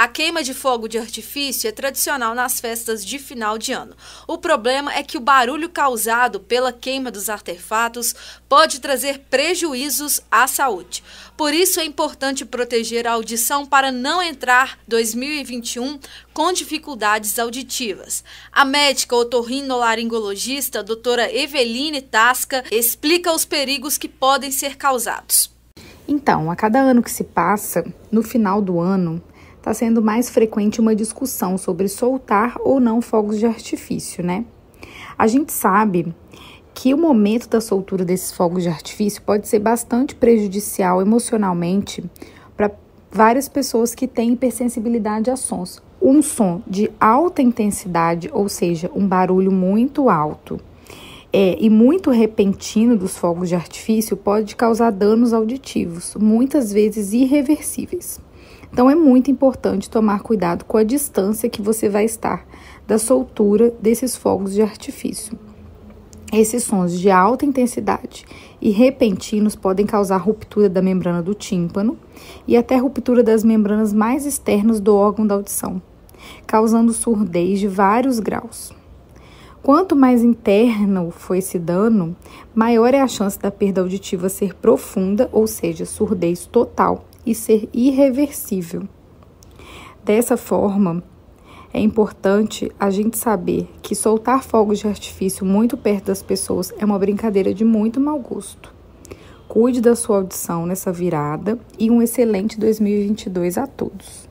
A queima de fogo de artifício é tradicional nas festas de final de ano. O problema é que o barulho causado pela queima dos artefatos pode trazer prejuízos à saúde. Por isso é importante proteger a audição para não entrar 2021 com dificuldades auditivas. A médica otorrinolaringologista, doutora Eveline Tasca, explica os perigos que podem ser causados. Então, a cada ano que se passa, no final do ano, está sendo mais frequente uma discussão sobre soltar ou não fogos de artifício, né? A gente sabe que o momento da soltura desses fogos de artifício pode ser bastante prejudicial emocionalmente para várias pessoas que têm hipersensibilidade a sons. Um som de alta intensidade, ou seja, um barulho muito alto, é, e muito repentino dos fogos de artifício pode causar danos auditivos, muitas vezes irreversíveis. Então é muito importante tomar cuidado com a distância que você vai estar da soltura desses fogos de artifício. Esses sons de alta intensidade e repentinos podem causar ruptura da membrana do tímpano e até ruptura das membranas mais externas do órgão da audição, causando surdez de vários graus. Quanto mais interno for esse dano, maior é a chance da perda auditiva ser profunda, ou seja, surdez total, e ser irreversível. Dessa forma, é importante a gente saber que soltar fogos de artifício muito perto das pessoas é uma brincadeira de muito mau gosto. Cuide da sua audição nessa virada e um excelente 2022 a todos.